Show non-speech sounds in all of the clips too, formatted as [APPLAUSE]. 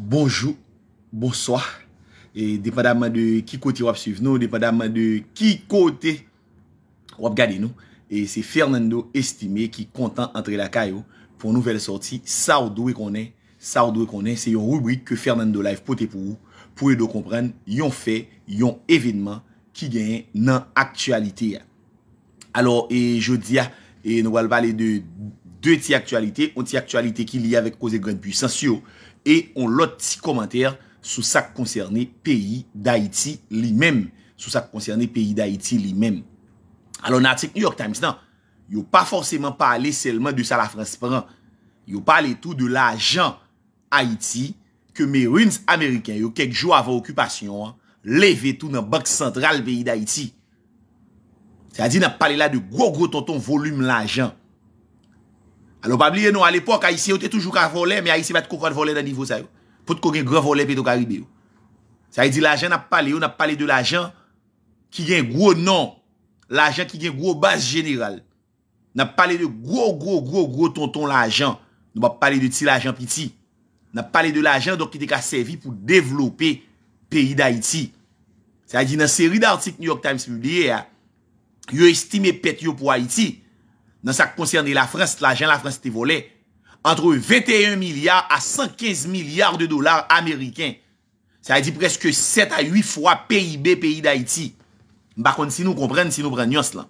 Bonjou, bonsoi, depa daman de ki kote wap suv nou, depa daman de ki kote wap gade nou E se Fernando Estime ki kontan antre la kayo pou nouvel sorti, sa ou do we konen Sa ou do we konen, se yon rubrik ke Fernando Life pote pou ou Pou e do kompren yon fe, yon evidman ki genyen nan aktualite Alors, e je di ya, e nou wale pale de ti aktualite Ou ti aktualite ki li avek koze gwen bu, sensiyo E on lot ti komentèr sou sak koncernè peyi d'Haïti li mèm. Sou sak koncernè peyi d'Haïti li mèm. Alon atik New York Times nan, yo pa forceman pale selman de sa la franspran. Yo pale tout de l'ajan Haïti ke mè rinz Amerikèn yo kek jo avan okupasyon. Leve tout nan bank sentral peyi d'Haïti. Sa di nan pale la de gwo gwo tonton volume l'ajan. Alo bab liye nou, al epok, Aïtse yo te toujou ka volè, me Aïtse va te koukwa de volè dan nivou sa yo. Pot te koukwen gran volè pe tou karibè yo. Sa yi di, l'ajan na pale yo, na pale de l'ajan ki gen gro nan. L'ajan ki gen gro bas general. Na pale de gro, gro, gro, gro tonton l'ajan. Nou ba pale de ti l'ajan pi ti. Na pale de l'ajan donkite ka sevi pou developè peyi da Aïtse. Sa yi di, nan seri d'artik New York Times publie ya, yo estime pet yo pou Aïtse, nan sa koncerne la Frans, la jen la Frans te volè, antre 21 milyard a 115 milyard de dolar amerikèn. Sa y di preske 7 a 8 fwa P.I.B. P.I. d'Haïti. Bakon si nou komprenne si nou branyos lan.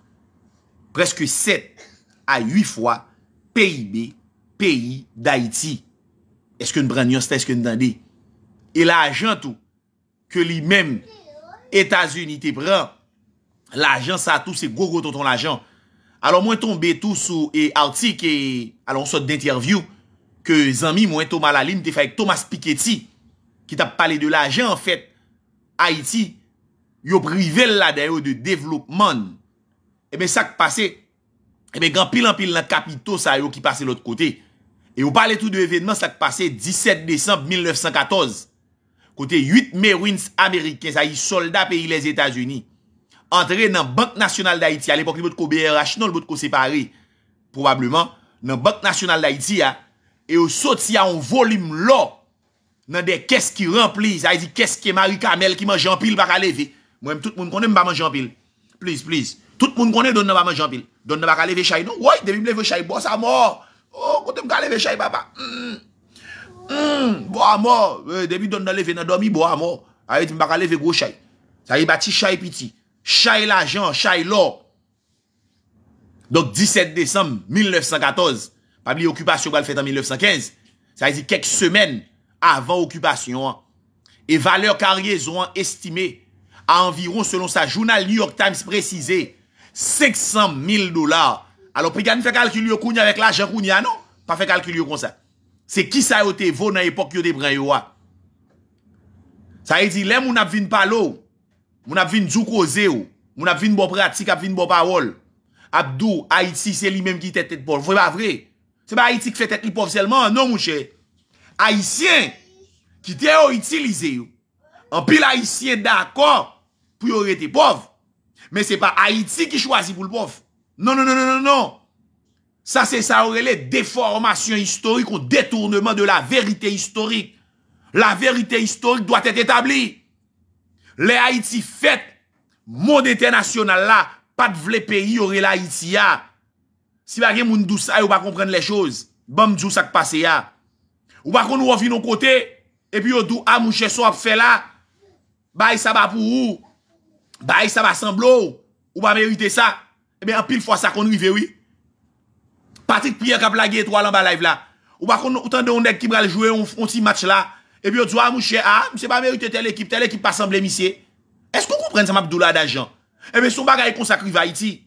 Preske 7 a 8 fwa P.I.B. P.I. d'Haïti. Eske nou branyos ta eske nou dande. E la jen tou, ke li men Etasunite pran, la jen sa tou se gogo ton ton la jen. alo mwen ton betou sou e artik e alon sot d'interview ke zanmi mwen ton malalim te fayk Thomas Piketty ki tap pale de la jen an fèt Haiti yo privel la dayo de devlopman ebe sak pase ebe gan pilan pilan kapito sa yo ki pase lot kote e yo pale tout de evenman sak pase 17 december 1914 kote 8 marines amerikens a yi soldat pe yi les Etats-Unis Entre nan bank nasyonal da iti Al epok li bot ko BRH non li bot ko separe Probableman Nan bank nasyonal da iti ya ah. E yo sot siya ah, yon volim lo Nan de kes ki rempli Sa ah, yi di kes ke marika mel ki man jampil baka leve Mwen tout moun kone mba man jampil Please, please Tout moun kone don nan ba man jampil Don nan baka leve chay nou Woy, debi m leve chay bosa mor Woy, konten m galeve chay papa M, m, bo a mor Woy, debi don nan leve nan domi bo a mor A yi di m baka leve gwo chay Sa yi bati chay piti Chay l'argent, Chai l'or. Donc 17 décembre 1914, pas oublier occupation fait en 1915. Ça veut dire quelques semaines avant l'occupation. Et valeur cargaison estimée à environ, selon sa journal New York Times précisé, 500 000 dollars. Alors, puis, fait calcul avec l'argent qu'on ah non? Pas fait calcul comme ça. C'est qui ça a été vaut dans l'époque de pris ah? Ça veut dire, les n'a pas vin pas l'eau. Moun ap vin djouk oze ou. Moun ap vin bop pratik ap vin bop awol. Abdou, Haïti, se li menm ki tèt tèt pov. Foy pa vre. Se pa Haïti ki fè tèt li pov selman? Non mouche. Haïtien ki tèt ou iti li ze ou. An pil Haïtien d'akor pou yor ete pov. Men se pa Haïti ki chwazi pou l'pov. Non, non, non, non, non, non. Sa se sa oure le deformasyon historik ou detourneman de la verite historik. La verite historik doit ete etabli. Le Haiti fèt, mode internasyonal la, pat vle peyi yore la Haiti ya. Si ba gen moun dou sa, ou ba kompren le chouz, bam djou sak pase ya. Ou ba kon nou revin nou kote, epi ou dou eh am ou chesou ap fè la, bayi sa ba pou ou, bayi sa ba san blo, ou ba merite sa, ebe an pil fwa sa kon nou i vewi. Patik piye kap la ge etwa lan ba live la. Ou ba kon nou utande on dek ki bral jwe yon ti match la, Epi yo dwa ah, mouche a, ah, mse pa merite tel ekip, tel ekip pa semble misye. Eskou kou pren seman pdou la da jan? Ebe eh sou bagay konsakri va Haiti.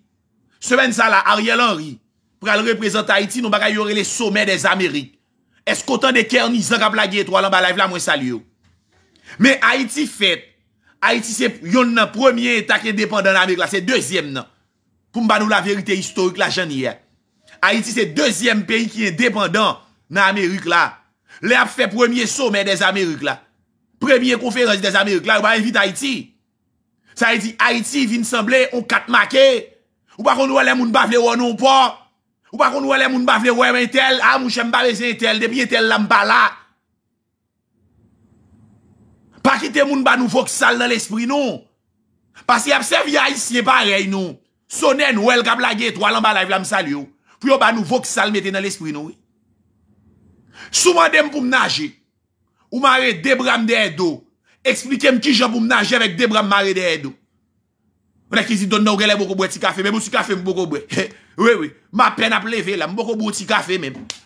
Semen sa la Ariel Henry, pou al reprezent Haiti, nou bagay yore le somen des Amerik. Eskou tan de kerni zang a plage etro alan ba live la mwen sali yo. Men Haiti fèt, Haiti se yon nan premier etak indépendant nan Amerik la, se deuxième nan. Pou mba nou la verite historik la jan yè. Haiti se deuxième peyi ki indépendant nan Amerik la. Le ap fe premier sommet des Amerik non, ah, non. non. la. Premier konferansi des Amerik la. Ou ba evit Haiti. Sa e di Haiti vin semblé ou kat make. Ou pa kon nou wè lè moun bav lè wè non po. Ou pa kon nou wè lè moun bav lè wè men tel. A mou chèm bave zè tel. Depi etel lam bala. Pa kite moun bannou vok sal nan l'esprit nou. Pas y ap se vya isye parey nou. Sone nou wè lga blage etwa lam bala evlam sal yo. Pou yo bannou vok sal mette nan l'esprit nou wey. Souman dem pou m nage Ou mare Debra m derdo Eksplikem ki jan pou m nage Vek Debra m mare derdo Mwen ek ki zi don nan ougele m boko bwe ti kafe Mwen m boko bwe ti kafe m boko bwe M apen ap leve la m boko bwe ti kafe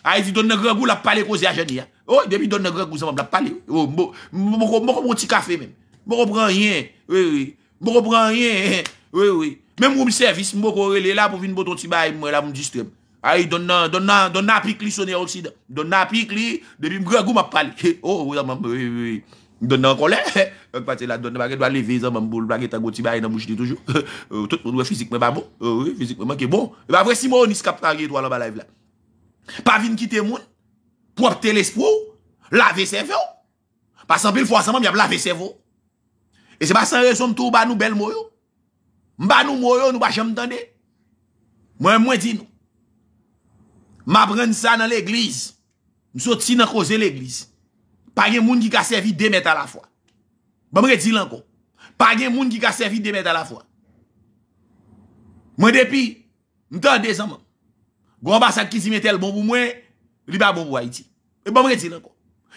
A zi don nan gregu la pale ko zi ajeni Oye demi don nan gregu zi m la pale M boko bwe ti kafe M boko bwe ti kafe M boko bwe ti kafe M m wou mi servis m boko rele la M wou vin boton ti bay m wou la m distre m Ay don nan, don nan, don nan apik li sonen ou si dan. Don nan apik li, de li mgre gou mapal. [LAUGHS] O, oh, ou, ou, ou, ou, ou, ou. Don nan konle. Ek pati la don nan bagay, do a leve zan man bol blage, ta go ti bay nan moujdi toujou. Tout moun wè fizik men ba bon. O, ou, ou, ou, ou, ou, ou. Fizik men man ke bon. E ba vwè si moun, nis kap kage to alon ba la ev la. Pa vin kite moun, pou apte lespou, lave sevo. Pa sanpil fwansa man, mi ap lave sevo. E se ba sanre som tou, ba nou bel m Ma pren sa nan l'Eglise. Mso ti nan koze l'Eglise. Pa gen moun ki ka servi demet bon, a la fwa. Ba mre di lan kon. Pa gen moun ki ka servi demet a la fwa. Mwen depi, mwen tan de zanman. Gou ambasad ki si metel bonbou mwen, li ba bonbou a iti. E ba bon, mre di lan kon.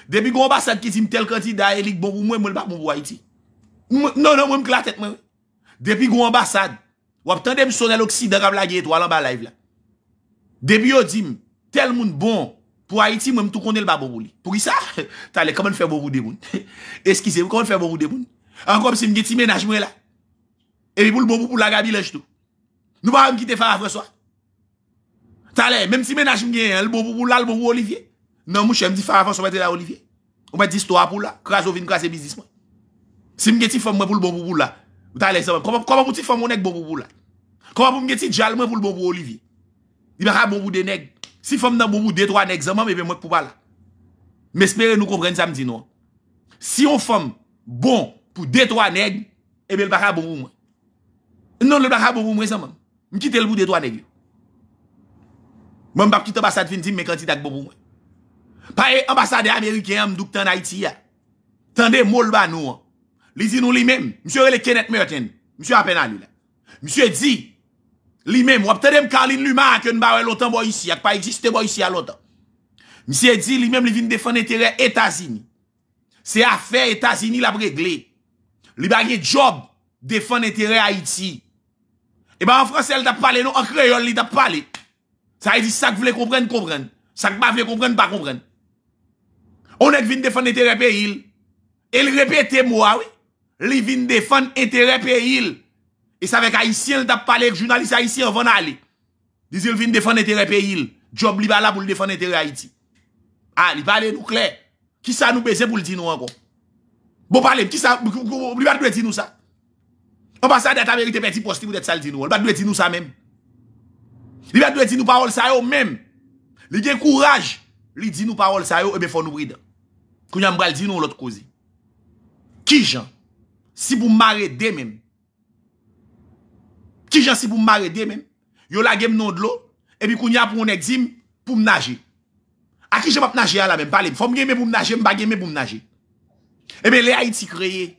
Depi gou ambasad ki si metel konti da elik bonbou mwen, li ba bonbou a iti. Non, non, mwen mwen kla tet mwen. Depi gou ambasad, wap tan de msonel oksi de gam la ge eto alan ba live la. Debi yo di m, tel moun bon pou Haiti m wèm tou konde l ba bobou li. Pou ki sa? [LAUGHS] Tale, koman fè bobou de moun? [LAUGHS] Eskize m, koman fè bobou de moun? An kom si m gen ti menaj mwen la? E mi pou l bobou pou la gaby le jtou? Nou ba wèm kite faraf re so? Tale, mèm ti menaj m gen, l bobou pou la, l bobou Olivier? Nan m wèm chèm di faraf an sou mète la Olivier? Ou mète di sto apou la? Kras ou vin kras e bizis mwen? Si m gen ti fòm mwen pou l bobou pou la? Tale, koman pou ti fòm mwen ek bobou I baka bonbou de neg. Si fom nan bonbou detwa neg zanman, ebe mwen pou bala. Mespere nou kompren sa mdi nou. Si yon fom bon pou detwa neg, ebe l baka bonbou mwen. Non l baka bonbou mwen zanman. Mkite l bonbou detwa neg yo. Mwen bak kite basad finzim, mwen kantitak bonbou mwen. Pa e ambasade Amerikey amdouk tan Haiti ya. Tan de mol ba nou an. Li zi nou li men. Msyo rele Kenneth Merton. Msyo apen anou la. Msyo e di... Li men wap tade m kalin luma ak yon bawe lotan bo yisi ak pa existe bo yisi a lotan. Mi se di li men li vin defan etere Etazini. Se afe Etazini la bregle. Li bagye job defan etere Haiti. E ba wafranse el da pale nou ak reyon li da pale. Sa e di sa k vle kompren kompren. Sa k ba vle kompren pa kompren. On ek vin defan etere pe il. El repete mwa we. Li vin defan etere pe il. E savè kwa isyen lè tap pale ek jounalisa isyen vò nan alè. Dizè lè vin defan etere pe il. Job li ba la pou li defan etere a iti. Ha, li pale nou kler. Ki sa nou beze pou l'dinou an kon? Bo pale, ki sa, li bat dwe dinou sa? An pa sa dete amerite peti posti kou dete sal dinou an. Li bat dwe dinou sa menm? Li bat dwe dinou parol sa yo menm? Li gen kouraj, li dinou parol sa yo e befo nou bwida. Kou nyan bral dinou lòt kouzi. Ki jan? Si pou mare demenm? Ki jan si pou mbare de men, yo la gen mnond lo, e mi koun ya pou mnèk zim pou mnage. A ki jen pa mnage a la men, pale, fom gen me pou mnage, mba gen me pou mnage. E men le Haiti kreye,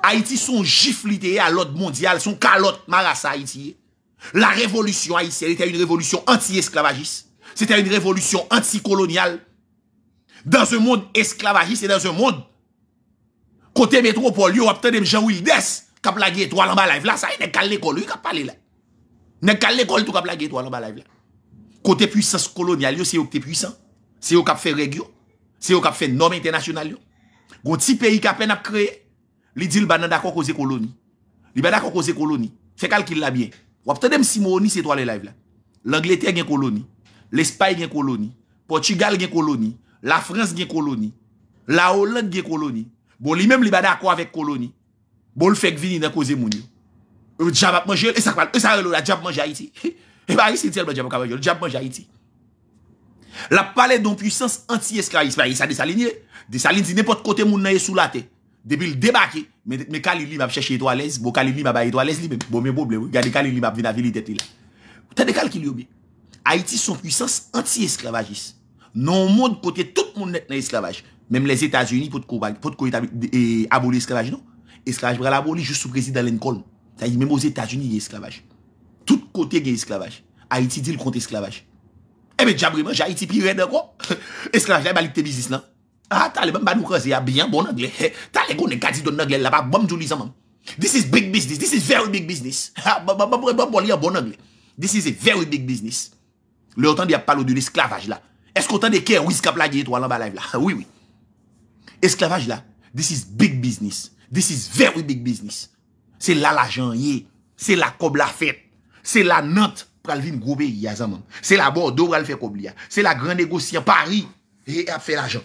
Haiti son jifliteye alot mondial, son kalot marasa Haitiye. La revolutyon Haitienne, etè yon revolutyon anti-esklavagis, etè yon revolutyon anti-kolonial, dan se moun esklavagis, etè yon revolutyon anti-esklavagis, etè yon revolutyon anti-esklavagis, Kap lage etwa lan ba laif la, sa yi ne kal le kol, yu kap pale la. Ne kal le kol tou kap lage etwa lan ba laif la. Kote pwisans koloni al yo, se yo kote pwisan. Se yo kap fe regyo. Se yo kap fe norme internasyonal yo. Gon ti peyi kap en ap kreye. Li di l banan da kon koze koloni. Li banan da kon koze koloni. Fekal kil la bien. Wapte dem si mouni etwa lan ba laif la. L'Angleterre gen koloni. L'Espagne gen koloni. Portugal gen koloni. La France gen koloni. La Hollande gen koloni. Bon, li menm li banan akwa vek koloni. Bol fèk vini nan koze moun yo. Ou e djab ap manjèl, e sakval, e sakval ou la djab manjèl Haïti. [LAUGHS] E ba, e sin tèl ban djab ap manjèl, djab manjèl Haïti. La pale don pwisans anti-eskravajis, pa yè sa desalini, desalini zi nepot kote moun nan yè sou la te, debil debake, me kalili mab chèche eto alèz, bo kalili mab a eto alèz li, bo me boble wè, gade kalili mab vina vili dete li la. Ou tè dekal ki li oube, Haïti son pwisans anti-eskravaj Esklavaj bre la boli jous sou prezident Lenkol Sa yi mèm ouz Etats-Unis yi esklavaj Tout kote yi esklavaj Haiti deal kont esklavaj Ebe djabri man, jayiti pi red an kon Esklavaj la yi balik te biznis lan A, talè bon banoukaz, yi a byan bon angle Talè gon e gadi don angle la ba, bom jouni zanman This is big biznis, this is very big biznis Ha, [LAUGHS] ah, ba, ba, ba, bom boli an bon angle This is a very big biznis Le otan di ap palo di yi esklavaj la Esk otan di ki yi wiskap la dje yi to alan ba laif la Ha, wii wii Eskl This is very big business. Se la l'ajan ye. Se la kob la fet. Se la not pra l'vin grobe yia zaman. Se la bo dobra l'fe kob liya. Se la gran negosyan pari. Ye ap fe l'ajan.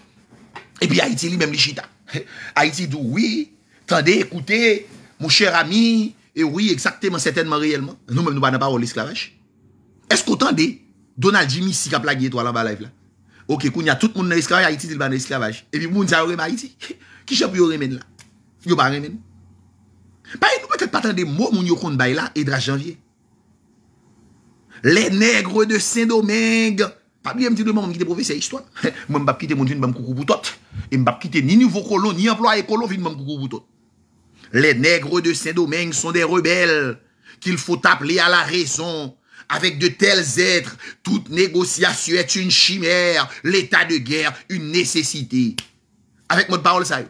E pi Haiti li menm li chita. [LAUGHS] Haiti dou oui. Tande ekoute. Mou cher ami. E oui, eksakteman, setenman, reyelman. Nou menm nou banaparol esklavaj. Esko tande? Donald Jimmy si ka plagye to alan ba laif la. Ok, kounya tout moun nan esklavaj, Haiti dil banan esklavaj. E pi moun zayorem Haiti. Ki jap yoremen la? Yo pas remen. Pa nous peut-être pas attendre des mots, mon yo kon bay la, et de janvier. Les nègres de Saint-Domingue. Pas bien, me dit demain, on quitte professeur histoire. Moi, je vais quitter mon vin je vais coucou pour tout. Et ni nouveau colon, ni employé colon, je vais coucou pour tout. Les nègres de Saint-Domingue sont des rebelles qu'il faut appeler à la raison. Avec de tels êtres, toute négociation est une chimère, l'état de guerre, une nécessité. Avec mon parole, ça y est.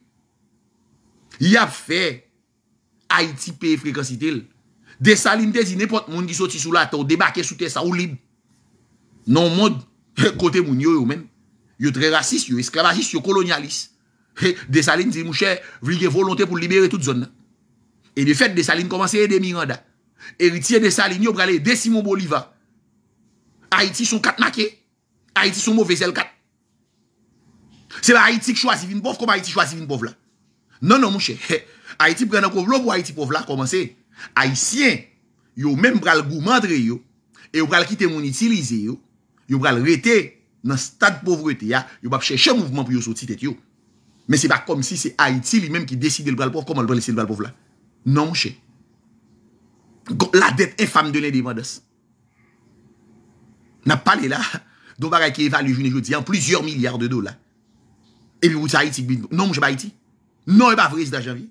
Ya fe, Haiti pay frekansi tel. Desaline te zi nepot moun giso ti sou la, te ou debake sou te sa ou lib. Non moun, [LAUGHS] kote moun yo yo men. Yo tre rasis, yo eskravagis, yo kolonyalis. Desaline zi mouche vlige volante pou libere tout zon nan. E de fet Desaline komanse e de Miranda. Eriti e Desaline yo brale, de Simon Boliva. Haiti son kat make, Haiti son mou vezel kat. Se la Haiti k chwazi vin pov, koma Haiti chwazi vin pov la. Non, non, monshe. Haiti pren nan kovlo pou Haiti povla komanse. Haitien, yo menm pral goumadre yo, yo pral kite monitilize yo, yo pral rete nan stad povrete ya, yo pap chè chè mouvment pou yo sou titet yo. Men se pa kom si se Haiti li menm ki deside l pral pov, koman l pral deside l pral povla. Non, monshe. La dete enfam dene de madas. Na pale la, dobar ake evalü jouni joudi, an plusieurs milyard de do la. E pi wouti Haiti, non monshe pa Haiti. Non, monshe. Non e ba vrezi da janvi.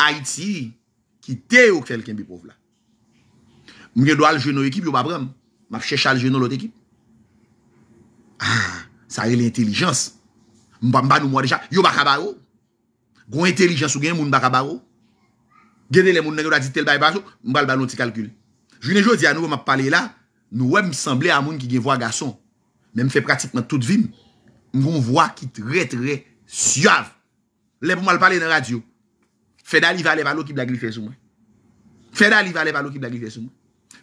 Haiti, ki te ou kfelken bi povla. Mwen gen do aljeno ekip, yo ba bram, map chesha aljeno lot ekip. Ah, sa yon l'intellijans. Mwen ba mba nou mwa deja, yo ba kaba ou. Goun intelijans ou gen, mwen ba kaba ou. Gede le moun nan yo da di tel bay bazou, mwen ba l'balon ti kalkul. Jounen jodi anou, mwen pa pale la, nou we msemble a moun ki gen vwa gason, men mfe pratikman tout vim, mwen vwa ki tre tre syav. Lè pou mal pale nan radyo. Fè da li valè valò ki blagli fè sou mwen. Fè da li valè valò ki blagli fè sou mwen.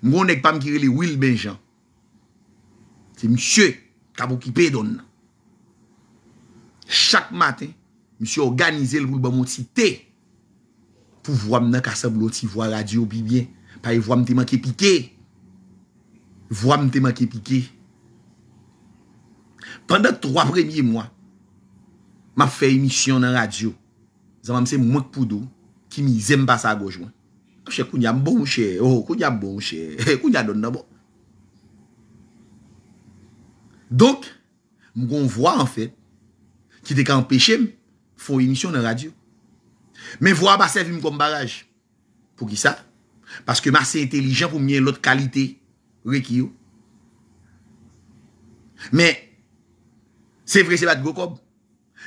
Mwen ek pa mkire li Will Benjamin. Se msye kabou ki pe don nan. Chak maten msye organize l voul bè mwoti te pou vwam nan kase bloti vwa radyo bi bien. Pa y e vwam te man ke pike. Vwam te man ke pike. Pendè 3 premye mwen map fè emisyon nan radyo, zanman mse mwenk poudou, ki mi zem basa gojwen. Mwenche kounyam bon mwenche, oh, kounyam bon mwenche, [LAUGHS] kounyam don nan bon. Donk, mwen kon vwa an fè, ki dek an peche m, fò emisyon nan radyo. Men vwa basè vwi m kon baraj. Pou ki sa? Paske masè entelijan pou mwenye lot kalite, reki yo. Men, se vre se bat go kob,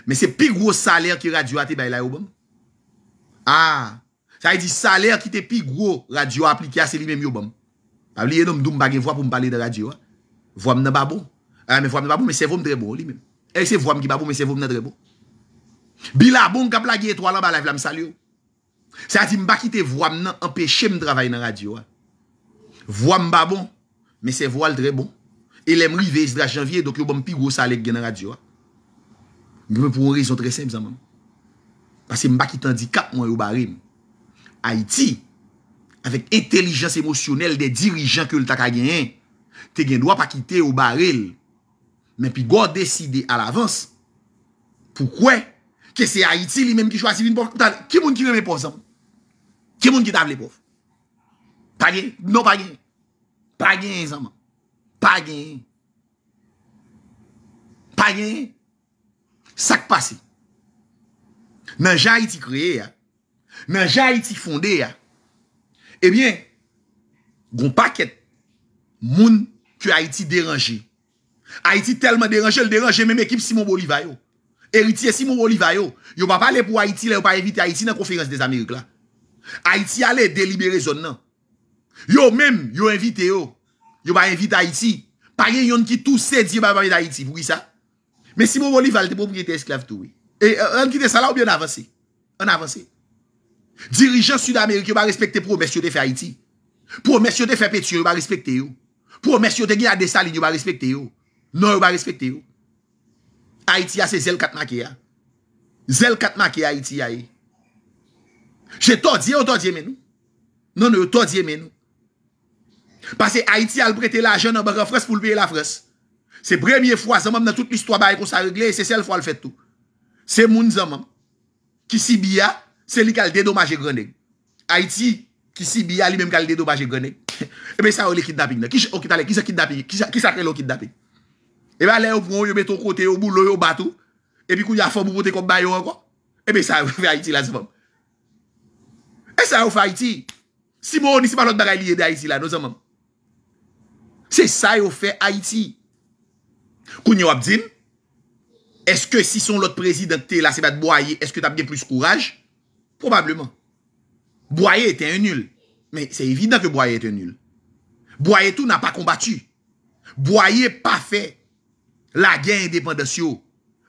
Mais c'est le plus gros salaire qui radio a été bail Ah, ça veut dire salaire qui était plus gros radio appliqué à celui même Obama. Pas oublier non, je ne voix pour me parler de radio. Hein. Voix me pas bon. Ah, mais voix me pas bon, mais c'est vous très bon lui-même. Et eh, c'est voix qui pas bon, mais c'est vous très bon. Bila bon, qui a blagué en bas, live, la me salue. Ça veut dire, je ne vais pas voix me empêcher de travailler dans radio. Hein. Voix me pas bon, mais c'est voix très bon. Et l'aime rivé, janvier, donc il y a plus gros salaire qui dans radio. Hein. Gwè mè pou rèzon trè sèm zèm zèm mè mè. Pase mbè ki tandikap mwen yo barè mè. Haiti, avèk entelijans emosyonel de dirijan kèl tak a gen yè. Te gen dwa pa kite yo barè lè. Mè pi gwa deside al avans, poukwè ke se Haiti lè mèm ki chwasi lè mè pof. Kè moun ki lè mè pof zèm mè? Kè moun ki tav lè pof? Pagè? Non pagè? Pagè zèm mè? Pagè? Pagè? Pagè? Sakpase, nan jan Haiti kreye ya, nan jan Haiti fonde ya, ebyen, goun paket moun ki Haiti deranje. Haiti telman deranje, l deranje men ekip Simon Bolivayou. Eritye Simon Bolivayou, yo pa pale pou Haiti la, yo pa evite Haiti nan konferans des Amerik la. Haiti ale, delibere zon nan. Yo men, yo evite yo, yo pa evite Haiti, page yon ki tou sedi yo pa evite Haiti, vwi sa? Mesi mou boli valde pou priyete esklev tou e. E euh, an ki te sala ou bi an avansi? An avansi. Dirijan Sud-Amerik yo ba respekte pou ou mesi yo te fe Haiti. Pou ou mesi yo te fe Petit yo yo ba respekte yo. Pou ou mesi yo te gen non, a desa li yo ba respekte yo. Non yo ba respekte yo. Haiti a se zel kat maki ya. Zel kat maki ya Haiti a e. Je te odye ou te odye menou? Non yo te odye menou. Pase Haiti al brete la jen an be refres pou lbe la fras. C'est première fois, ça dans toute l'histoire, bah, qu'on s'est réglé, c'est celle fois le fait tout. C'est moun zaman hein, qui sibia, c'est lui qui a le dédommagé grené. Haïti, qui sibia, lui-même qui a le dédommagé grené. [LAUGHS] Et eh bien, ça, on le kidnapping. Qui s'est qui ça kidnapping? Qui ça crée Et bien, là, au prend, yo met ton côté, au boulot, au bateau. Et puis, quand y a fort, vous comme bayo encore. Et eh bien, ça, fait Haïti, là, c'est bon. Et ça, fait Haïti. Si mon, c'est pas l'autre bagaille lié d'Haïti, là, nous sommes. C'est ça, yo fait Haïti. Koun yo ap zin, eske si son lot prezident te la se bat Boa Ye, eske ta bge plus kouraj? Probableman. Boa Ye ete en nul. Men, se evidant ke Boa Ye ete en nul. Boa Ye tou na pa kombatu. Boa Ye pa fe la gen independensyo.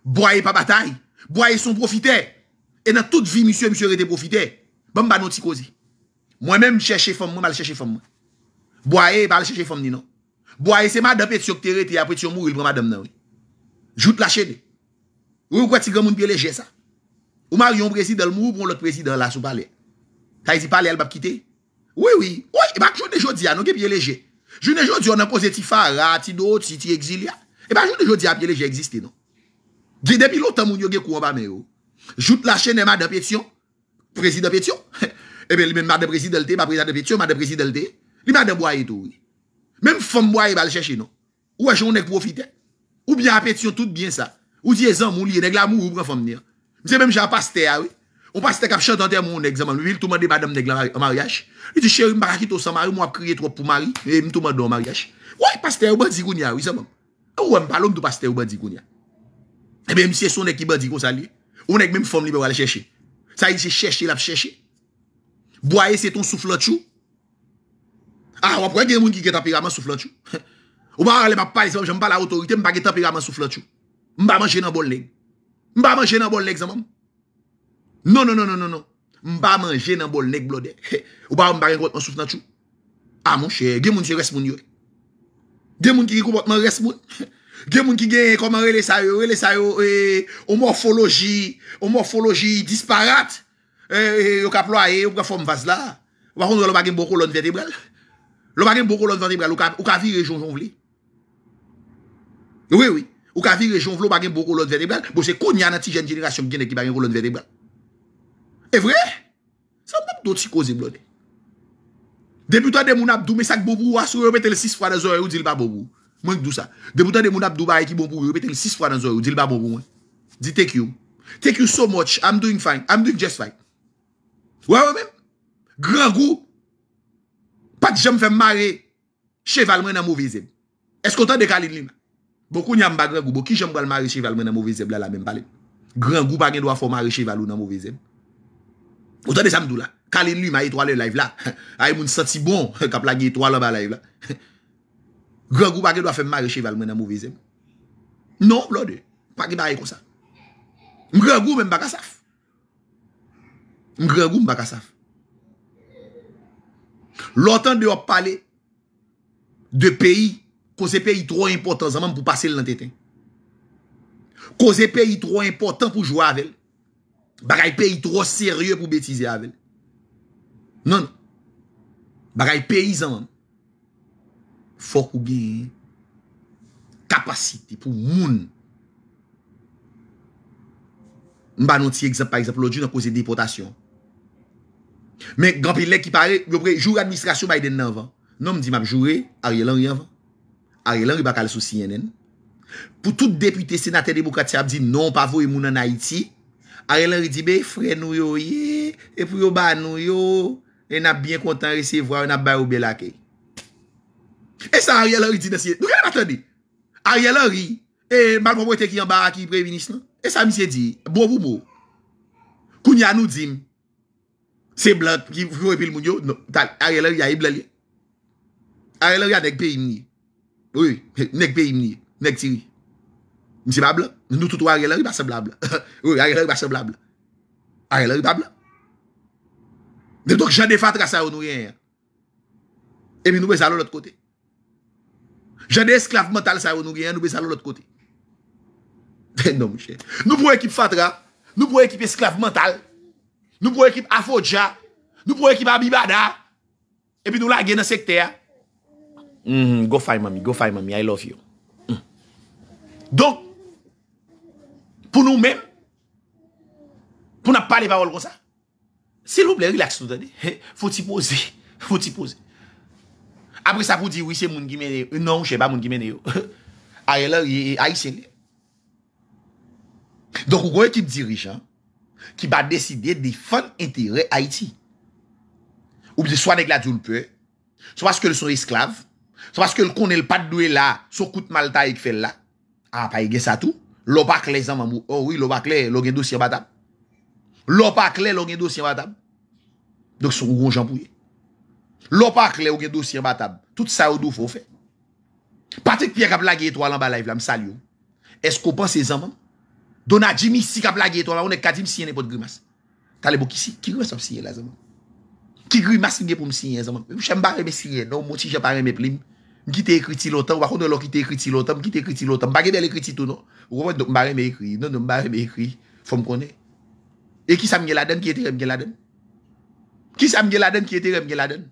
Boa Ye pa batay. Boa Ye son profite. E nan tout vi misyo misyo rete profite. Bon banon ti kozi. Mwen men mcheche fom mwen, mal chache fom mwen. Boa Ye bal chache fom ninon. Bo a ese ma depe tsyok tere te apre tsyon mou il prama dam nan we. Joute la chene. Ou ou kwa ti gamoun piye leje sa? Ou mar yon presidol mou pou lout presidol la sou pale? Ka yon si pale al bab kite? Oui, oui, oui, e eh bak joun de jodia nou ke piye leje. Joun de jodia nan pos eti fara, eti do, eti exilia. E eh bak joun de jodia piye leje eksiste non. De depi loutan moun yo ge kouwa pa me yo. Oh. Joute la chene ma depe tsyon. Presidol pe tsyon. [LAUGHS] Ebe eh li men ma depe presidol te, ma presidol pe tsyon, ma depe presidol te. Li men debo Même femme boye il va le chercher, non. Ou est-ce qu'on est profité? Ou bien appétition tout bien ça. Ou dit, les hommes, les l'amour ou prend femme venir. C'est même j'ai un pasteur, oui. On passe qui chante en terre mon examen. Lui, il tout demande madame nèg en mariage. Il dit chérie, m'a quitter sans mari, moi crier trop pour mari et me demande en mariage. Ouais, pasteur bandi kounya, oui ça même. Ou on parle de pasteur bandi kounya. Et eh bien monsieur son nèg qui bandi comme ça lui. On nèg même femme libre aller chercher. Ça il chercher, l'a chercher. Boyer c'est ton souffle chou. Ah, a, wapwè gen moun ki ge tapira man souffle an chou? Ou ba wale ba pali se moun jen mba la otorite mba ge tapira man souffle an chou? Mba man jen an bol nek? Mba man jen an bol nek se moun? Non, non, non, non, non, non. Mba man jen an bol nek blode. [LAUGHS] Ou ba wale mba gen gout man souffle an chou? A, ah, moun che, gen moun ki ge res moun yoy? Gen moun ki ge gout man res moun? Gen moun ki gen koman rele sayo, rele sayo, eee, o morfoloji, o morfoloji disparat, eee, yo kaplo a ye, yo pre fom vaz la, wakondre lwa bagen bok Lo bagen bo kolon vende bral, ou ka vi rejon jom vle. Ouwe ouwe. Ou ka vi rejon vle, ou bagen bo kolon vende bral. Bo se kon yana ti jen jen rasyon gen ek ki bagen kolon vende bral. E vre? Sa mwen ap do ti koze blone. Deputa de moun ap do, me sak bo bo ou aso, yo petel 6 fwa nan zoy ou, dil ba bo bo. Mwen k do sa. Deputa de moun ap do, ba e ki bo bo ou, yo petel 6 fwa nan zoy ou, dil ba bo bo mwen. Di tek yon. Tek yon so much, I'm doing fine, I'm doing just fine. Ouwe ouwe men? Gravou! Ou? Pati jom fèm mare cheval mwen nan mou vizem. Esko tante kalin lima? Boku nyan mba Gregou, boki jom gwal mare cheval mwen nan mou vizem la la men pale. Gregou pake dwa fò mare cheval mwen nan mou vizem. O tante samdou la? Kalin lima etwale la ev la. [LAUGHS] Ay moun sati bon [LAUGHS] kap la ge etwale ba la ev la. Gregou pake dwa fèm mare cheval mwen nan mou vizem. Non, lode. Pati baye kon sa. Gregou mwen baka saf. Gregou mwen baka saf. Lotan de wap pale de peyi koze peyi tro important zanman pou pase lanteten. Koze peyi tro important pou jwa avel. Bagay peyi tro serye pou betize avel. Non. non. Bagay peyi zanman. Fok ou gen. Kapasite pou moun. Mba non ti ekzap pa ekzap. Lodi nan koze depotasyon. Men, gampil lèk ki pare, yo pre, jure administrasyon may den nanvan. Non m di map jure, a rielan ri anvan. A rielan ri bakal sou si yenen. Pou tout depute senate demokrate ap di, non pa vo yon moun nan Haiti, a rielan ri di, be, fre nou yo ye, e pou yo ba nou yo, e nap bien kontan resevwa, e nap bayou belake. E sa a rielan ri di nan siye, nou kèlè maten di? A rielan ri, e malpomote ki yon barak ki previnis nan? E sa m siye di, bo bo bo, kouni anou dimi, Se blant ki fwo epil moun yo, no, tal, areler ya e blalyen. Areler ya nek pe imni. Oui, nek pe imni, nek tiwi. Mse ba blan, nou toutwa areler ba se blan blan. [LAUGHS] Oui, areler ba se blan blan. Areler ba blan. Deme to ki jane fatra sa ou nou riyen. E mi nou bez alon lout kote. Jane esklav mental sa ou nou riyen, nou bez alon lout kote. Non mou chen, nou pou ekip fatra, nou pou ekip esklav mental... Nou pou ekip Afoja, nou pou ekip Abibada, epi nou la gen a sekte ya. Go fay mami, go fay mami, I love you. Donk, pou nou men, pou nou men, pou nou pa le parol wosa, sil ouble, relax nou dade, fote pose, fote pose. Apre sa pou dirisye moun gime neyo, nou che ba moun gime neyo. Aye la, aye se le. Donk, ou pou ekip dirisye an, qui va décider de défendre intérêt Haïti. Ou bien soit nèg la le soit parce qu'ils sont esclaves, soit parce qu'ils connaissent pas de doué là, son coûte mal malta fait là. Ah pas il ça tout. L'opac les hommes. Oh oui, l'opac les clair, l'eau gen dossier L'opac les, pas clair, l'eau gen dossier batable. Donc son gros Jean L'opac les, pas clair, l'eau gen dossier batable. Tout ça ou faut faire. Patrick Pierre a blagué étoile en bas live là, me Est-ce qu'on pense les hommes Dona jimi si ka plage eto an, wane kati msiyen e pot grimas. Tale bo, ki grimas wap siyen la zaman? Ki grimas mge pou msiyen zaman? Mwen shen bare mwen siyen, nou moti jen pare mwen plim. Mwen ki te ekriti loutan, wakon nou lò ki te ekriti loutan, mwen ki te ekriti loutan. Bage bel ekriti tout nou. Wapon mbare mwen ekri, nou nou mbare mwen ekri, fom konen. E ki sa mnye laden ki ete rem mnye laden? Ki sa mnye laden ki ete rem mnye laden?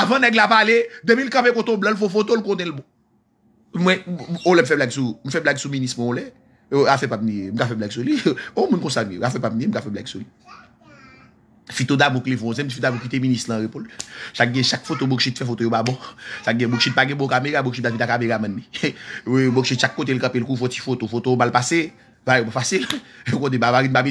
Afan neg la pale, 2004 koto blan, fofo tol konen lbo. Mwen, mwen fè blag sou, mwen fè blag sou minis mwen lè, mwen rafè papni, mwen rafè blag sou li, mwen [LAUGHS] mwen konsami, rafè papni, mwen rafè blag sou li. Fito da mwen kle fonze, mwen fito da mwen kite minis lan repol. Chak gen chak foto mwen kwen fè foto yo ba bon. Chak gen mwen kwen fè foto yo ba bon. Mwen mwen fè foto yo ba bon.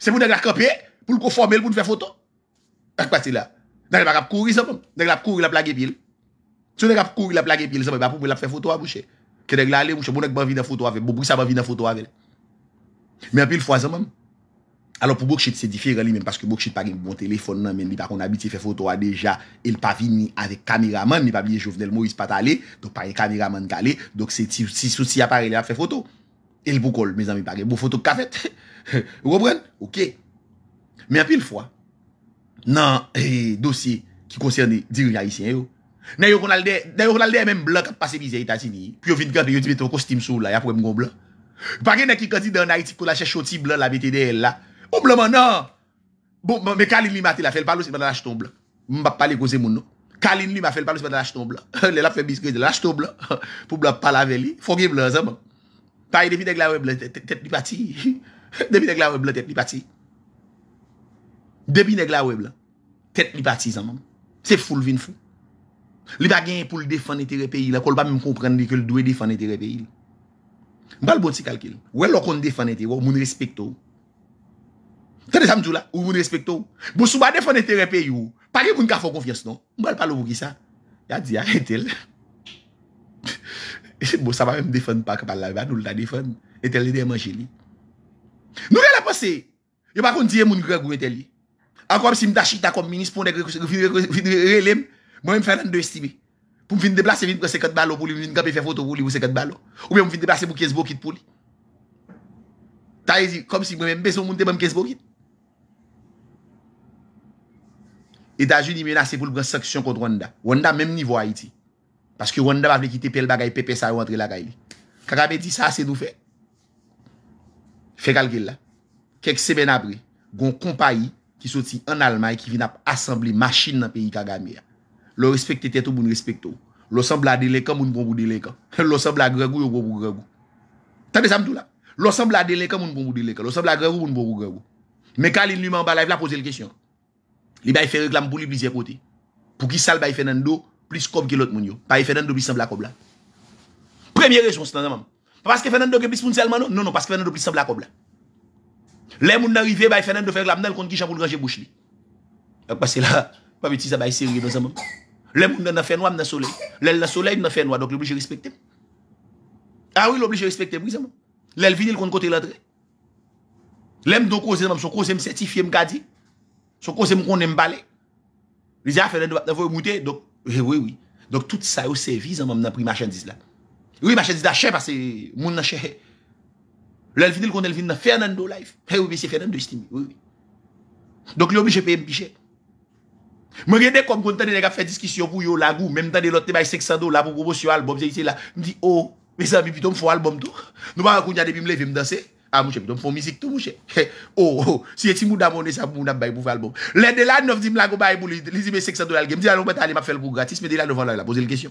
C'est pour nous camper, pour le conformer, pour nous faire photo. Quoi c'est là? d'ailleurs la courir ça, d'ailleurs la courir la plague pile. Si nèg la courir la plague pile, ça pas pour la faire photo à boucher. Que nèg la aller boucher, bon nèg ban venir photo avec, bon bruit ça va venir photo avec. Mais en pile fois ça même. Alors pour Bokchit c'est différent lui même parce que Bokchit pas un bon téléphone non mais il pas qu'on habitué faire photo déjà, il pas venu avec caméraman, il pas bien Jovenel Moïse pas allé, donc pas un caméraman calé, donc c'est si si appareil à faire photo. Il boucole mes amis pas bon photo qu'a fait. [LAUGHS] Eh, yo go pren? Ok Men apil fwa Nan dosye ki konserne diri ayisyen yo Nan yo konalde Nan yo konalde men blan kap pase bizye itatini Pi yo vin kante yo di beton kostim sou la Ya pou em gon blan Pari ne ki kazi dan ayitik kon la chè choti blan la bete de ella O blan man nan Bon me kalin li mati la fel palo se pa nan achton blan Mbap pale kose moun no Kalin li ma fel palo se pa nan achton blan Le la fe biske de la achton blan Po blan pala ve li Fogye blan zan man Pari defi deg la we blan Tete di pati Hihi [LAUGHS] Depi neg la web la, tet li pati. Depi neg la web la, tet li pati zanman. Se ful vin ful. Li pa gen pou l defan ete repeyi la, kol pa mi m kompren li ke l dwe defan ete repeyi la. Bal bot si kalkil. Wè l okon defan ete, wè moun respekto. Tè de samjou la, wè moun respekto. Bo sou ba defan ete repeyi ou, pake moun ka fokon fios non. Bal palo wou ki sa. Ya di ya, etel. Bo sa pa m defan pa ke pal la vè, anou l ta defan, etel li de manjili. Nou gen la posè, yo pa kon diye moun grek gwen tel ye Akwa msi mta chita kom Minis pon de grek kousen Mwen m fè an de estime Pou m fin deplase vin pou seket balo pou li Mwen vin kap e fè foto pou li pou seket balo Ou m fin deplase pou kezbo kit pou li Ta yè e di, kom si mwen m bezon moun te mwen kezbo kit Etajou ni menase pou lbran seksyon kont Rwanda Rwanda menm ni vwa iti Paske Rwanda pa vne kite pel bagay pepe sa yon antre lagay li Kakame ti sa se nou fè Fekal gil la, kek semen apre, goun kompayi ki soti an almay ki vin ap asambli machin nan peyi kagami ya. Lo respektete tou bun respektou. Lo sembla delekan moun bonbou [LAUGHS] bon bon delekan. Lo sembla gregu yo gregu bon gregu. Tade samtou la. Lo sembla delekan moun bonbou delekan. Lo sembla gregu moun bonbou gregu. Mekal in luman balay vla pose l kesyon. Li bay fe reklam pou li blize kote. Pou ki sal bay fennando, plis kob gilot moun yo. Bay fennando bi sembla kob la. Premye rejons nan zan mam. Parce que Fernando plus pour seulement non non parce que Fernando plus semble la cobla. là. Les moun arrivé par Fernando faire la menel contre qui Jean pour ranger bouche li. Parce que là pas petit ça bay sérieux dans ensemble. Les moun dans fait noir dans soleil. Les dans soleil dans fait noir donc l'obligé respecter. Ah oui l'obligé respecter oui seulement. Les vinil contre côté l'entrée. L'aime ah, donc cause son cause me certifier me gadi. Son cause me connait me balai. Les affaires Fernando va monter donc oui oui. Donc tout ça au service en même dans prix marchandise là. Oui, ma dit la parce que moun nan chè. Lèl vinil connaît, el vin nan Fernando life. Hey, oui, c'est Fernando estime. Oui, oui. Donc, l'oblige obligé payer un pichet. Je regarde comme quand t'as des gars fait discussion pour yo la gou, même t'as des l'autre bail 500 dollars pour promotion album, j'ai là, me dit oh, mes amis plutôt faut album tout. Nous pas qu'on y a des me lever me danser. Ah mon chef, donc font musique tout mon eh, Oh oh, si tu mouda mon ça mouda bail pour album. Les de là 9 dit me la go bail pour mais 500 dollars, me dit allons mettre aller m'a le pour gratis, mais de là devant là, poser la question.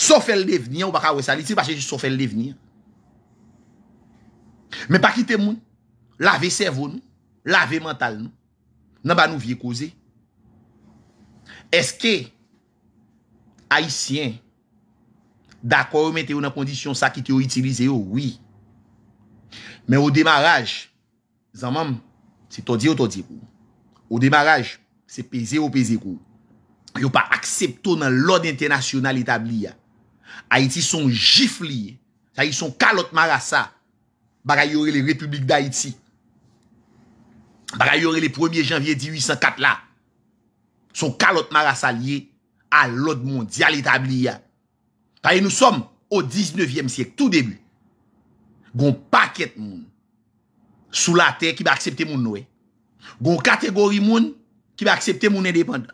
Sofèl devnian oh, ou baka wè saliti bache jè sofèl devnian. Mè pa ki temoun, lave servoun, lave mental nou, nan ba nou vie kouze. Eske, haisyen, dakoy ou mette ou nan kondisyon sa ki te ou itilize ou, wè. Mè ou demaraj, zanman, se todye ou todye kou. Ou demaraj, se peze ou peze kou. Yo pa akseptou nan lòd international etabli ya. Haïti son jif liye, sa yi son kalot marasa bagay yore le republik da Haïti. Bagay yore le 1 janvye 1804 la, son kalot marasa liye alot mondial etabli ya. Sa yi nou som o 19e siek, tout debi, gon paket moun, sou la te ki ba aksepte moun noue. Gon kategori moun ki ba aksepte moun edepanda.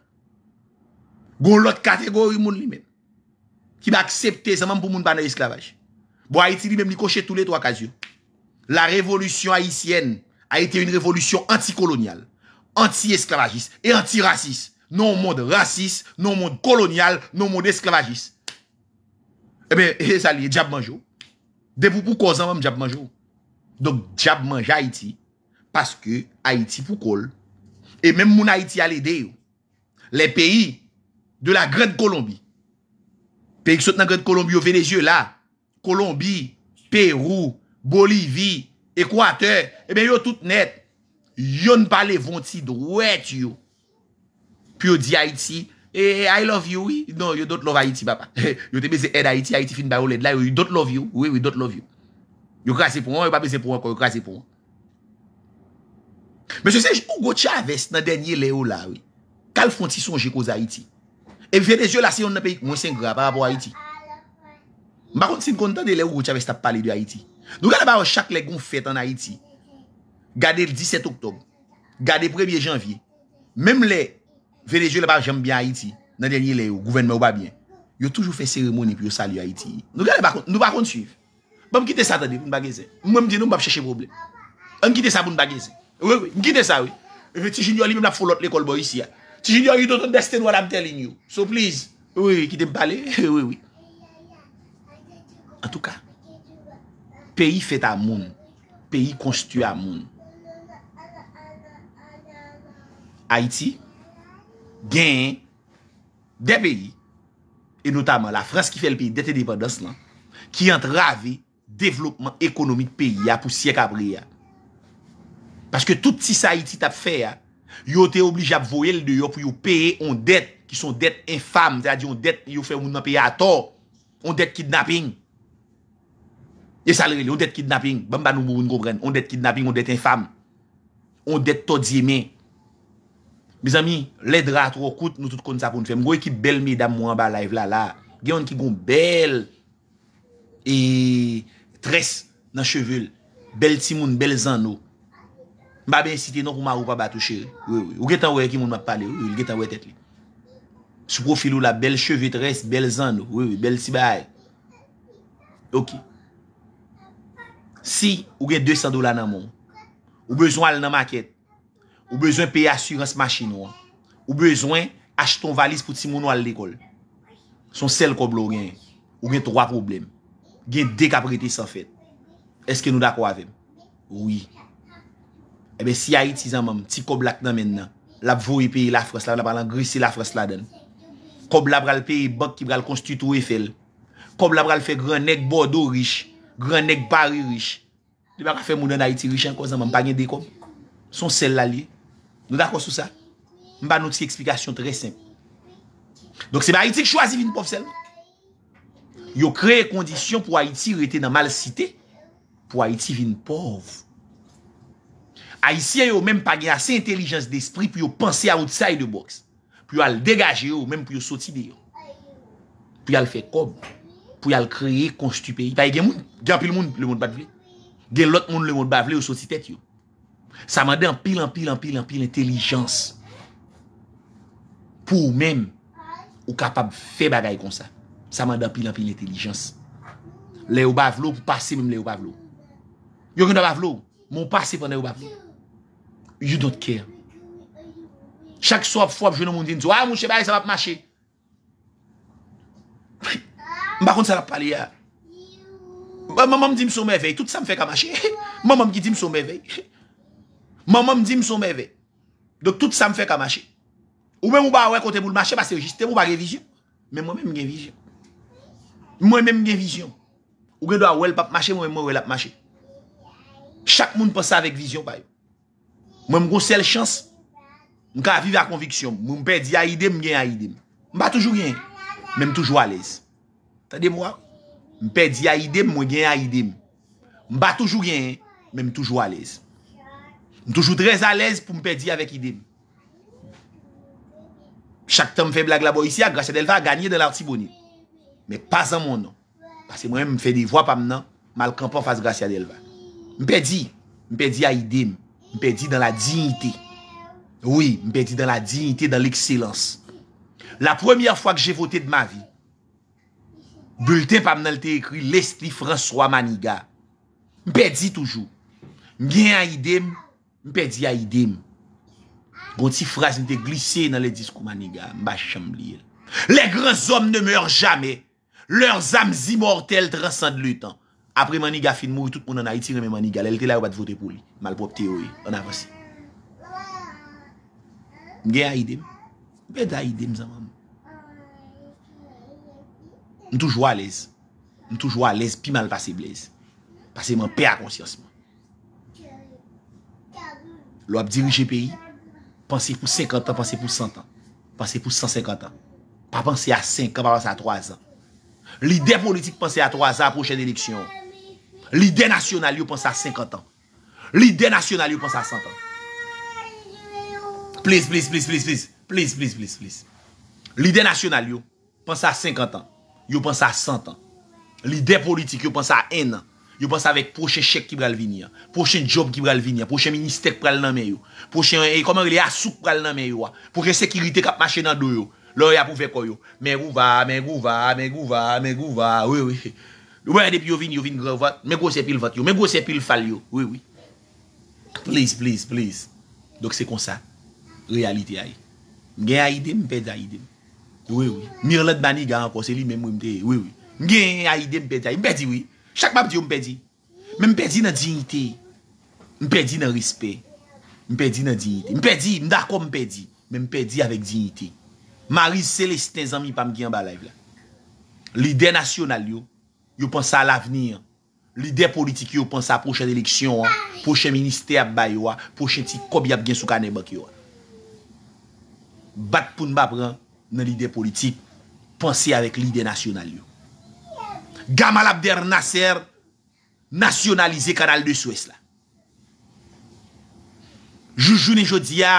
Gon lot kategori moun li men. qui va accepter ça même pour moun pas dans l'esclavage. Bon, Haïti lui-même, il coche tous les trois casiers. La révolution haïtienne a été une révolution anticoloniale, anti-esclavagiste et anti-raciste. Non au monde raciste, non au monde colonial, non au monde esclavagiste. Eh bien, [LAUGHS] et ça lié, diable manjou. De pour pour cause, même diable manjou. Donc, diable mange Haïti, parce que Haïti pour col. Et même mon Haïti a l'aider. Les pays de la Grande Colombie, pe yon sot nan gwen Kolombi yo venezyo la, Kolombi, Perou, Bolivi, Ekwater, e ben yon tout net, yon pale vanti drou et yon, pi yon di Haiti, e, I love you, oui, non, you don't love Haiti, papa, [LAUGHS] yon te beze en Haiti, Haiti fin ba yon led, la, you don't love you, oui, you don't love you, yon krasi pou mwen, yon pa beze pou mwen, kwa yon krasi pou mwen. Mè se sej, ou go tcha avès nan denye leyo la, kal fonti son jeko za Haiti? E vede zyo la se yon nan peyi, mwen sen gra pa rapo Haiti. Mbakon, sin kontan de le ou gwo chave sta pale di Haiti. Nou gale baro chak le goun fete an Haiti, gade l 17 oktob, gade premye janvye, mem le vede zyo la bar jom byan Haiti, nan denye le ou, gouvenmen ou ba byan, yo toujou fe seremoni pi yo sali Haiti. Nou gale bakon, nou bakon suif. Mbam kite satan de pou mbagese, mwem di nou mbap cheche mwoble. Mkite sa pou mbagese. Mkite sa wè. Si jinyo li mbam la fulot le kol boy si ya. Si jini yo, you don't understand what I'm telling you. So please, wè wè wè, ki te mbale, wè [LAUGHS] wè wè. An tou ka, peyi fè ta moun, peyi konstu a moun. Haiti, gen, de peyi, e notaman la France ki fè l peyi dete depadans lan, ki yon trave devlopman ekonomi de peyi ya pou siyek apre ya. Paske touti sa Haiti tap fè ya, Yo te oblij ap voye l de yo pou yo peye on det Ki son det infam Se a di on det yo fe moun anpeye ato On det kidnapping Ye salre li, on det kidnapping bon, Bamba nou moun moun gobrene On det kidnapping, on det infam On det todzime Bizami, ledra tro kout nou tout kon sa pou nou fem Gwe ki bel me dam moun ba live la la Gwe yon ki goun bel E... Tres nan chevul Bel timoun, bel zan nou Mba ben site non pou mwa ou pa batou che. Ouye, ouye. Ouye tan ouye ki moun mwa pale. Ouye, ouye. Ouye tan ouye tet li. Sou profilou la bel cheve trese, bel zan. Ouye, ouye. Bel si baye. Ok. Si ouye 200 dola nan moun. Oubezoun al nan maket. Oubezoun pey asurans machin wan. Oubezoun achiton valis pou ti moun wal dekol. Son sel koblo ouye. Ouye 3 problem. Ouye dekaprete san fet. Eske nou da kwa ve? Ouye. Ebe eh si Haiti zanman, ti kob lak nan men nan, la pou yi peyi la Frosladan, la palan grise la Frosladan, kob labral peyi bank ki bral konstituye ou e fel, kob labral fe gran nek Bordeaux riche, gran nek Paris riche, di ba ka fe mounen Haiti riche an kon zanman, panye dekom, son sel lalye. Nou da kon sou sa? Mba nou ti eksplikasyon tre semp. Donk sebe Haiti ki chwazi vin pov sel. Yo kreye kondisyon pou Haiti rete nan mal site, pou Haiti vin pov. Aisyen yo menm pa gen ase intelijens despri pou yo panse outside yo box Pou yo al degaje yo, menm pou yo soti de yo Pou yo al fe kob Pou yo al kreye, konstu peyi Paye gen moun, gen apil moun le moun bavle Gen lot moun le moun bavle yo soti tet yo Sa mande anpil, anpil, anpil, anpil intelijens Pou menm Ou kapab fe bagay kon sa Sa mande anpil, anpil, anpil intelijens Le ou bavlo pou pase menm le ou bavlo Yo gen da bavlo Mon pase pou anpil ou bavlo You don't care. Chak sou ap fwap jwen ou moun din sou. A moun chep a yon sa pa mwache. Mba kont sa la pali ya. Mwen mwen dim sou mwe vey. Tout sa mwen fey ka mwache. Mwen mwen gidim sou mwe vey. Mwen mwen dim sou mwe vey. Dok tout sa mwen fey ka mwache. Ou mwen mwen wè kontè moun mwache. Basè ou jistè mwen wè gen vizyon. Mwen mwen mwen gen vizyon. Ou gen do a wèl pa mwache. Mwen mwen wè lèp mwache. Chak moun pas sa vek vizyon bayou. Mwen mgo sel chans, mwen ka a vive a konviksyon. Mwen mpe di a idem, mwen gen a idem. Mwen pa toujou gen, mwen mtoujou alez. Tade mwen? Mwen pè di a idem, mwen gen a idem. Mwen pa toujou gen, mwen mtoujou alez. Mwen toujou drez alez pou mpe di avek idem. Chak tan mwen fè blag la bo isi, a Gratia Delva a ganyen de larti boni. Mwen pas an moun nan. Pase mwen mwen fè di vwa pam nan, mwen alkan pa fase Gratia Delva. Mwen pè di, mwen pè di a idem. Mpè di dan la dinite. Oui, mpè di dan la dinite, dan l'ekselans. La premiè fwa k jè votè d'ma vi. Bultè pa mnen lè te ekri, lè sti franswa maniga. Mpè di toujou. Mgen a idem, mpè di a idem. Bon ti fras mte glise nan lè diskou maniga. Mba chanm lir. Lè grens om ne mèr jamè. Lèr zams imortel trasan d'lutan. apre maniga fin mou, tout moun an a itire men maniga lel te la ou bat vote pou li, malprop te ou e an avansi mwen gen a idem mwen bed a idem zan moun mwen toujwa alez mwen toujwa alez, pi malpase blez pase mwen per akonsyansman lwap dirije peyi panse pou 50 an, panse pou 100 an panse pou 150 an pa panse a 5 an, pa panse a 3 an li de politik panse a 3 an a prochen eleksyon L'idénaï getsou, men nou bak na mwen, sè mèj Overall national idea dyou fen èkou ya echoes Yè ek omen proposed rep système sécuritè de kyè hé Ouwen dep yo vin, yo vin gwa vot, men gwo sepil vot yo, men gwo sepil fal yo. Oui, oui. Please, please, please. Dok se konsa. Realite ae. Mgen a ide, mwen ped a ide. Oui, oui. Myrlet Bani gwa an konseli, men mwen te, oui, oui. Mgen a ide, mwen ped ae. Mwen pedi, oui. Chak pap diyo, mwen pedi. Mwen pedi nan djignite. Mwen pedi nan rispe. Mwen pedi nan djignite. Mwen pedi, mwen dakon mwen pedi. Mwen pedi avèk djignite. Marise Celestine Zami, pam gen ba live la. Lide nasyonal Yo panse a l'avenir. L'ide politik yo panse a pochèd eleksyon, pochèd minister ap bay yo, pochèd ti kob yap gen soukane bak yo. Bat pou n'bab nan l'ide politik, panse avèk l'ide nasyonal yo. Gamal Abder Nasser, nasyonalize kanal de Suez la. Joujoune jodi ya,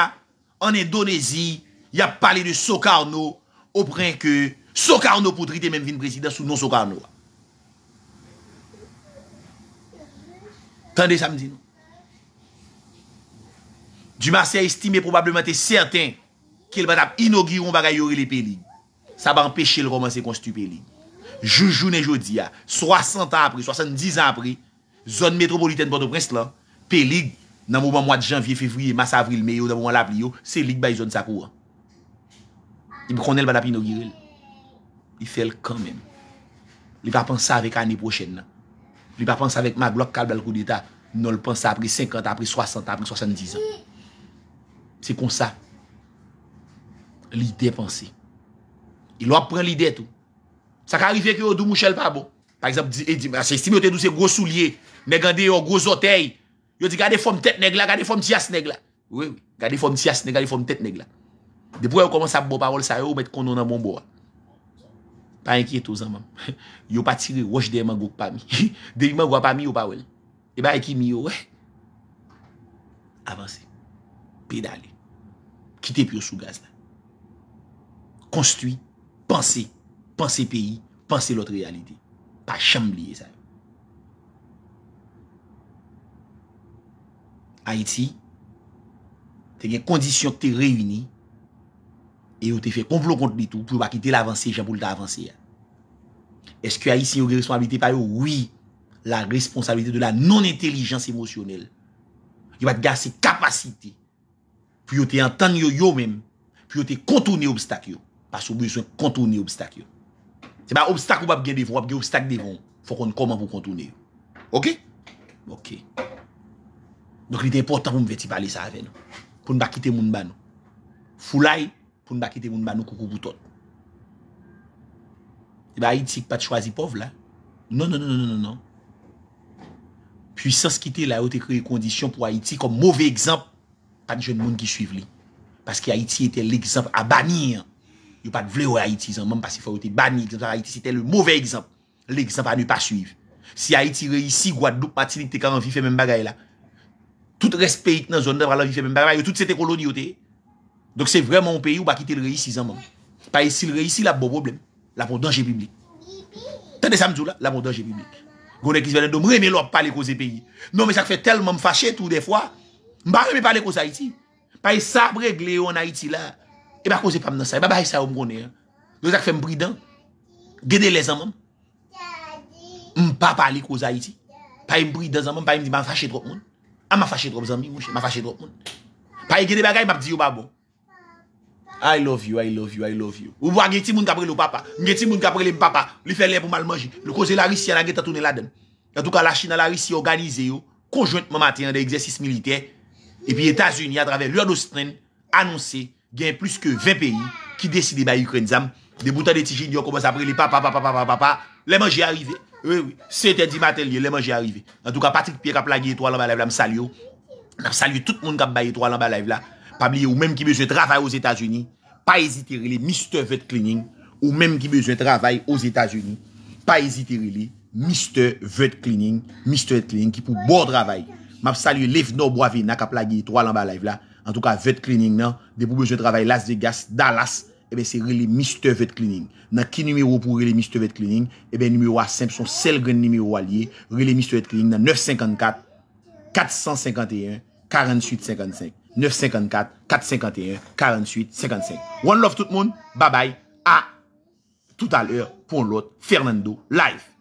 an Endonezi, ya pale de Soka Ano, opren ke Soka Ano pou trite men vin presidansou non Soka Ano wa. Tande samdi nou. Du mase a estime, probablemente certain ke l badap inogiron bagayore le pelig. Sa ba empeshe l romanse konstu pelig. Joujoune jodi a, soasant an apri, soasant diz an apri, zon metropolitene Bordeaux-Prince la, pelig nan mouman mwa de janvye, fevri, mas avril, meyo, dan mouman la pliyo, se lik bay zon sakou an. I mkone l badap inogire l. I fel kanmen. Li va pansa avek ane prochen la. Li pa panse avèk mag, lòk kalb al kou dita, non l panse apri 50, apri 60, apri 70 an. Se kon sa, l'idee panse. Il lòk pren l'idee tou. Sa ka rifè ki yo dou mouchel pa bon. Par exemple, se estim yo te dou se gros soulier, negande yo oh, gros otey, yo di gade fòm tèt negla, gade fòm tias negla. Oui, oui, gade fòm tias negla, gade fòm tèt negla. De pouè yo komanse ap bo parol sa yo, yo met kondon nan bon bo a. Pa enkiet ou zan mam. [LAUGHS] Yo pa tire, waj deyman gok pa mi. Deyman wap pa mi ou pa wel. E ba ekim mi yo. Avansi. Pedali. Kite pyo sou gaz la. Konstuit. Pansi. Pansi peyi. Pansi lot realite. Pa chanm liye zan. Haiti. Aiti. Te gen kondisyon te revini. E yo te fe konplo konti ditou, pou yo bak ite l'avanser, jan pou l'da avanser. Eske a yisi yo ge responsabilite pa yo? Oui, la responsabilite de la non-intelligence emosyonel. Yo bat gase kapasite, pou yo te entang yo yo men, pou yo te kontourne obstak yo, pasou bweswen kontourne obstak yo. Se ba obstak ou bab gen defon, ap gen obstak defon, fokon koman pou kontourne yo. Ok? Ok. Dok li de important pou mwen veti pale sa aven. Kon bak ite moun ban. Foulai, Poun bakite moun manou koukou bouton. E eh ba Haiti se pat chwazi pov la. Non, non, non, non, non, non. Pwisans ki te la yo te kreye kondisyon pou Haiti konm mouve ekzamp pati jen moun ki suive li. Paske Haiti ete l'ekzamp a bani. Yo pat vle ou Haiti zan, moun pasi fwa yo te bani. Haiti sete l mouve ekzamp. L ekzamp a nou pa suive. Si Haiti reisi, Gwadou pati li te kan anvife men bagay la. Tout respe ite nan zonde pral anvife men bagay la. Yo tout se te koloni yo te. Donk bon se vreman ou peyi ou ba kite l reyisi zanman. Paye si l reyisi la bo boblem. La bon danje biblik. Tende samdjou la, la bon danje biblik. Gwone kis venen do m reme lop pale kose peyi. Non me sak fe telman fache tout de fwa. M ba reme pale kose Haiti. Paye sabre gle yo an Haiti la. E ba kose pam nan sa. E ba baye sa ou m gwone. Donk sak fe m bridan. Gede le zanman. M pa pale kose Haiti. Paye m bridan zanman. Paye m di ma fache drop moun. A ma fache drop zanmi mouche. Ma fache drop moun. Paye gede I love you, I love you, I love you. Ou bo a geti moun kabre lè papa, mwen geti moun kabre lè papa, lè fè lè pou mal manji, lè koze la risi an a geta toune laden. En tout ka la chine la risi organize yo, konjointe mwen maten an de eksersis militer, epi Etasuni a drave lè odostren, anonsè gen plus ke 20 peyi, ki deside bayi Ukren zam, de boutan de tijini yo komos apre lè papa, papa, papa, papa, lè manjè arrive, se ten di maten liye, lè manjè arrive. En tout ka Patrick Pierre kap lage etou alan ba live la msalyo, msalyo tout moun kap Pabliye ou mèm ki mèjè travay ou zétajouni, pa ezite rile Mr. Vet Cleaning ou mèm ki mèjè travay ou zétajouni, pa ezite rile Mr. Vet Cleaning, Mr. Vet Cleaning ki pou bòr bon travay. Mèm salye Lev Noboave na kapla gi yi 3 lamba live la, an tou ka Vet Cleaning nan, de pou mèjè travay Las Vegas, Dallas, ebè se rile Mr. Vet Cleaning. Nan ki nîmero pou rile Mr. Vet Cleaning? Ebè eh nîmero a 5, son sel gen nîmero a liye, rile Mr. Vet Cleaning nan 954-451-4855. 954 451 48 55. One love tout le monde. Bye bye. À tout à l'heure pour l'autre Fernando Live.